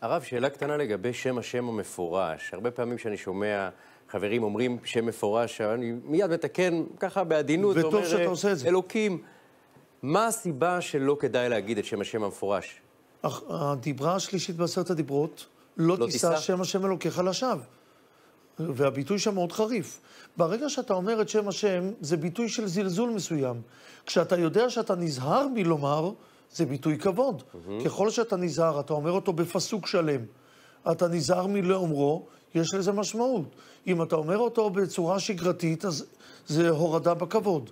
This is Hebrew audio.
הרב, שאלה קטנה לגבי שם השם המפורש. הרבה פעמים שאני שומע חברים אומרים שם מפורש, אני מיד מתקן ככה בעדינות, וטוב אומר, שאתה עושה את זה. אלוקים. מה הסיבה שלא כדאי להגיד את שם השם המפורש? הדיברה השלישית בעשרת הדיברות, לא, לא תישא שם השם אלוקיך לשווא. והביטוי שם מאוד חריף. ברגע שאתה אומר את שם השם, זה ביטוי של זלזול מסוים. כשאתה יודע שאתה נזהר מלומר, זה ביטוי כבוד. Mm-hmm. ככל שאתה נזהר, אתה אומר אותו בפסוק שלם. אתה נזהר מלאומרו, יש לזה משמעות. אם אתה אומר אותו בצורה שגרתית, אז זה הורדה בכבוד.